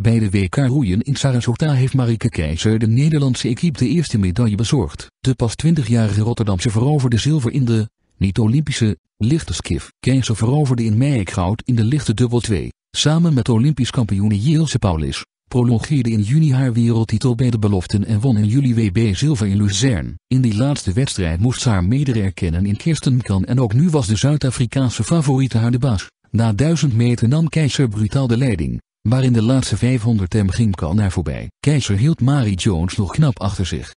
Bij de WK roeien in Sarasota heeft Marike Keizer de Nederlandse equipe de eerste medaille bezorgd. De pas 20-jarige Rotterdamse veroverde zilver in de, niet-Olympische, lichte skif. Keizer veroverde in mei goud in de lichte dubbel 2. Samen met Olympisch kampioene Jelse Paulis, prolongeerde in juni haar wereldtitel bij de beloften en won in juli WB zilver in Luzern. In die laatste wedstrijd moest ze haar mede erkennen in Kirsten en ook nu was de Zuid-Afrikaanse favoriete haar de baas. Na 1000 meter nam Keizer brutaal de leiding maar in de laatste 500 m ging Kan naar voorbij. Keizer hield Mary Jones nog knap achter zich.